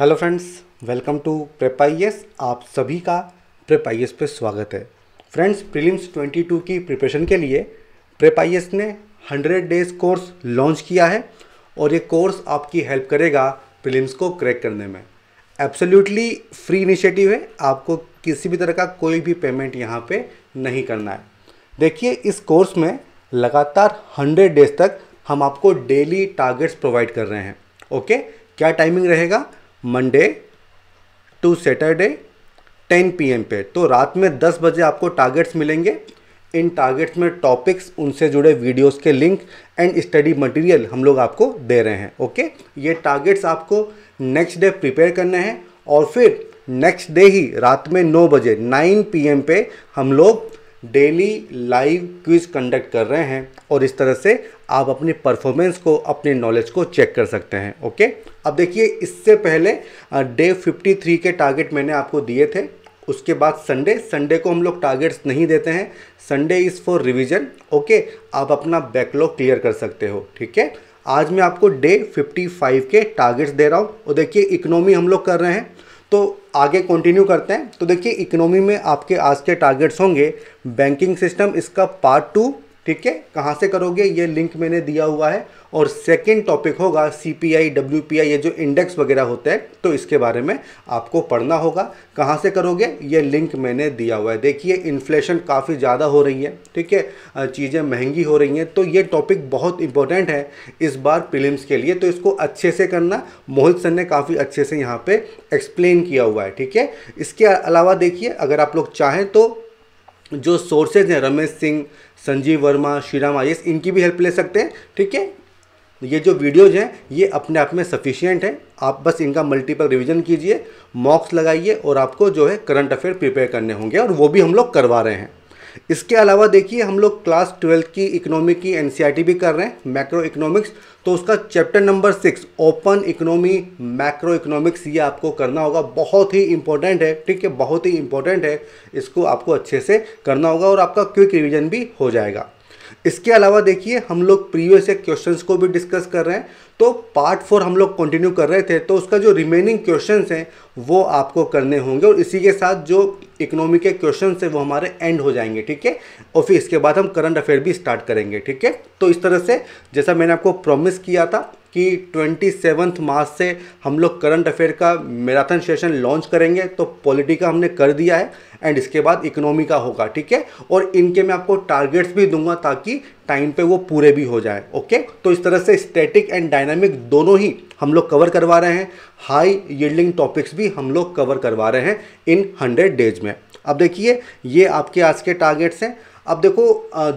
hello friends welcome to प्रेपाइएस आप सभी का प्रेपाइएस पे स्वागत है फ्रेंड्स प्रीलिम्स 22 की प्रिपरेशन के लिए प्रेपाइएस ने 100 डेज कोर्स लॉन्च किया है और ये कोर्स आपकी हेल्प करेगा प्रीलिम्स को क्रैक करने में एब्सोल्युटली फ्री इनिशिएटिव है आपको किसी भी तरह का कोई भी पेमेंट यहाँ पे नहीं करना है देखिए इस कोर्स में लगातार हंड्रेड डेज तक हम आपको डेली टारगेट्स प्रोवाइड कर रहे हैं ओके क्या टाइमिंग रहेगा मंडे टू सैटरडे 10 पीएम पे तो रात में 10 बजे आपको टारगेट्स मिलेंगे इन टारगेट्स में टॉपिक्स उनसे जुड़े वीडियोस के लिंक एंड स्टडी मटेरियल हम लोग आपको दे रहे हैं ओके ये टारगेट्स आपको नेक्स्ट डे प्रिपेयर करने हैं और फिर नेक्स्ट डे ही रात में 9 बजे 9 पीएम पे हम लोग डेली लाइव क्विज कंडक्ट कर रहे हैं और इस तरह से आप अपनी परफॉर्मेंस को अपने नॉलेज को चेक कर सकते हैं ओके अब देखिए इससे पहले डे 53 के टारगेट मैंने आपको दिए थे उसके बाद संडे संडे को हम लोग टारगेट्स नहीं देते हैं Sunday is for revision okay आप अपना बैकलॉग क्लियर कर सकते हो ठीक है आज मैं आपको डे 55 के टारगेट्स दे रहा हूँ और देखिए इकोनॉमी हम लोग कर रहे हैं तो आगे कंटिन्यू करते हैं तो देखिए इकोनॉमी में आपके आज के टारगेट्स होंगे बैंकिंग सिस्टम इसका पार्ट टू ठीक है कहाँ से करोगे ये लिंक मैंने दिया हुआ है और सेकेंड टॉपिक होगा C P I W P I ये जो इंडेक्स वगैरह होते हैं तो इसके बारे में आपको पढ़ना होगा कहाँ से करोगे ये लिंक मैंने दिया हुआ है देखिए इन्फ्लेशन काफ़ी ज़्यादा हो रही है ठीक है चीज़ें महंगी हो रही हैं तो ये टॉपिक बहुत इंपॉर्टेंट है इस बार फिल्म के लिए तो इसको अच्छे से करना मोहित सर ने काफ़ी अच्छे से यहाँ पर एक्सप्लेन किया हुआ है ठीक है इसके अलावा देखिए अगर आप लोग चाहें तो जो सोर्सेज हैं रमेश सिंह संजीव वर्मा श्रीराम आयस इनकी भी हेल्प ले सकते हैं ठीक है ये जो वीडियोज हैं ये अपने आप में सफिशियंट हैं आप बस इनका मल्टीपल रिवीजन कीजिए मॉक्स लगाइए और आपको जो है करंट अफेयर प्रिपेयर करने होंगे और वो भी हम लोग करवा रहे हैं इसके अलावा देखिए हम लोग क्लास ट्वेल्थ की इकोनॉमी की एन e भी कर रहे हैं मैक्रो इकोनॉमिक्स तो उसका chapter number six open economy macro economics ये आपको करना होगा बहुत ही इंपॉर्टेंट है ठीक है बहुत ही इंपॉर्टेंट है इसको आपको अच्छे से करना होगा और आपका क्विक रिविजन भी हो जाएगा इसके अलावा देखिए हम लोग प्रीवियस क्वेश्चंस को भी डिस्कस कर रहे हैं तो पार्ट फोर हम लोग कंटिन्यू कर रहे थे तो उसका जो रिमेनिंग क्वेश्चंस हैं वो आपको करने होंगे और इसी के साथ जो इकोनॉमी के क्वेश्चन हैं वो हमारे एंड हो जाएंगे ठीक है और फिर इसके बाद हम करंट अफेयर भी स्टार्ट करेंगे ठीक है तो इस तरह से जैसा मैंने आपको प्रॉमिस किया था कि ट्वेंटी सेवन्थ मार्च से हम लोग करंट अफेयर का मैराथन सेशन लॉन्च करेंगे तो पॉलिटी का हमने कर दिया है एंड इसके बाद इकोनॉमी का होगा ठीक है और इनके मैं आपको टारगेट्स भी दूंगा ताकि टाइम पे वो पूरे भी हो जाए ओके तो इस तरह से स्टैटिक एंड डायनामिक दोनों ही हम लोग कवर करवा रहे हैं हाई यील्डिंग टॉपिक्स भी हम लोग कवर करवा रहे हैं इन हंड्रेड डेज में अब देखिए ये आपके आज के टारगेट्स हैं अब देखो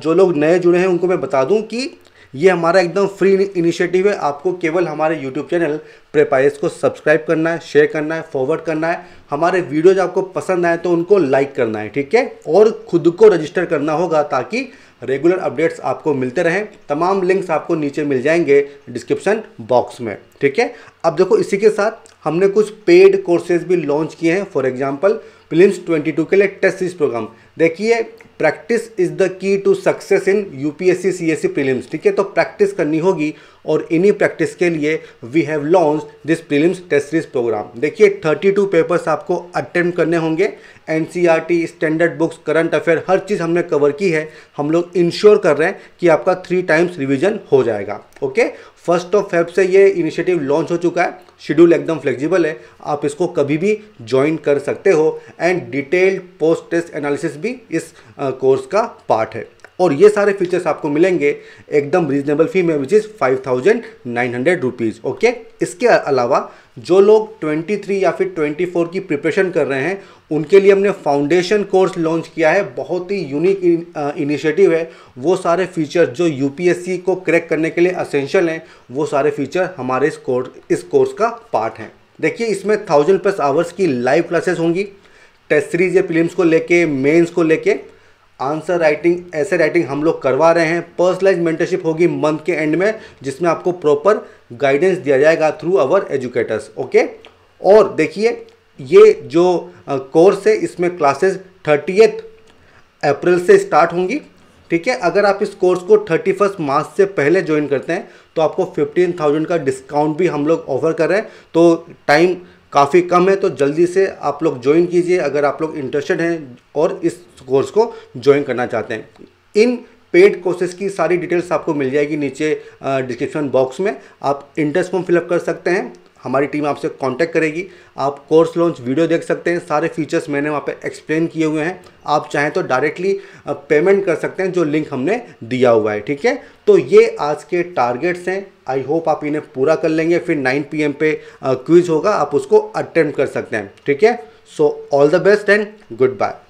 जो लोग नए जुड़े हैं उनको मैं बता दूँ कि ये हमारा एकदम फ्री इनिशिएटिव है आपको केवल हमारे यूट्यूब चैनल प्रेपाइस को सब्सक्राइब करना है शेयर करना है फॉरवर्ड करना है हमारे वीडियोज आपको पसंद आए तो उनको लाइक करना है ठीक है और खुद को रजिस्टर करना होगा ताकि रेगुलर अपडेट्स आपको मिलते रहें तमाम लिंक्स आपको नीचे मिल जाएंगे डिस्क्रिप्शन बॉक्स में ठीक है अब देखो इसी के साथ हमने कुछ पेड कोर्सेज भी लॉन्च किए हैं फॉर एग्जाम्पल प्रिलिम्स 22 के लिए टेस्ट सीरीज प्रोग्राम देखिए practice is the key to success in UPSC CSC prelims ठीक है तो प्रैक्टिस करनी होगी और इन्हीं प्रैक्टिस के लिए we have launch this prelims test series program देखिए 32 पेपर्स आपको अटेम्प्ट करने होंगे NCERT standard books current affair हर चीज़ हमने कवर की है हम लोग इंश्योर कर रहे हैं कि आपका थ्री टाइम्स रिविजन हो जाएगा ओके फर्स्ट ऑफ फेब से ये इनिशिएटिव लॉन्च हो चुका है शेड्यूल एकदम फ्लेक्सिबल है आप इसको कभी भी ज्वाइन कर सकते हो and detailed post test analysis भी इस कोर्स का पार्ट है और ये सारे फीचर्स आपको मिलेंगे एकदम रीजनेबल फी में which is five thousand nine hundred rupees okay इसके अलावा जो लोग 23 या फिर 24 की प्रिपरेशन कर रहे हैं उनके लिए हमने फाउंडेशन कोर्स लॉन्च किया है बहुत ही यूनिक इनिशिएटिव है वो सारे फीचर्स जो यूपीएससी को क्रैक करने के लिए असेंशियल हैं वो सारे फीचर हमारे इस कोर्स इस कोर्स का पार्ट हैं देखिए इसमें थाउजेंड प्लस आवर्स की लाइव क्लासेस होंगी टेस्ट सीरीज या फिल्म को लेके मेंस को लेके आंसर राइटिंग ऐसे राइटिंग हम लोग करवा रहे हैं पर्सनलाइज मेंटरशिप होगी मंथ के एंड में जिसमें आपको प्रॉपर गाइडेंस दिया जाएगा थ्रू अवर एजुकेटर्स ओके और देखिए ये जो कोर्स है इसमें क्लासेस थर्टी अप्रैल से स्टार्ट होंगी ठीक है अगर आप इस कोर्स को थर्टी फर्स्ट मार्च से पहले ज्वाइन करते हैं तो आपको फिफ्टीन थाउजेंड का डिस्काउंट भी हम लोग ऑफर कर रहे हैं तो टाइम काफ़ी कम है तो जल्दी से आप लोग ज्वाइन कीजिए अगर आप लोग इंटरेस्टेड हैं और इस कोर्स को ज्वाइन करना चाहते हैं इन पेड कोर्सेज की सारी डिटेल्स आपको मिल जाएगी नीचे डिस्क्रिप्शन बॉक्स में आप इंटरेस्ट फॉर्म फिलअप कर सकते हैं हमारी टीम आपसे कांटेक्ट करेगी आप कोर्स लॉन्च वीडियो देख सकते हैं सारे फीचर्स मैंने वहाँ पे एक्सप्लेन किए हुए हैं आप चाहें तो डायरेक्टली पेमेंट कर सकते हैं जो लिंक हमने दिया हुआ है ठीक है तो ये आज के टारगेट्स हैं आई होप आप इन्हें पूरा कर लेंगे फिर 9 पीएम पे क्विज होगा आप उसको अटेम्प्ट कर सकते हैं ठीक है so all the best and good bye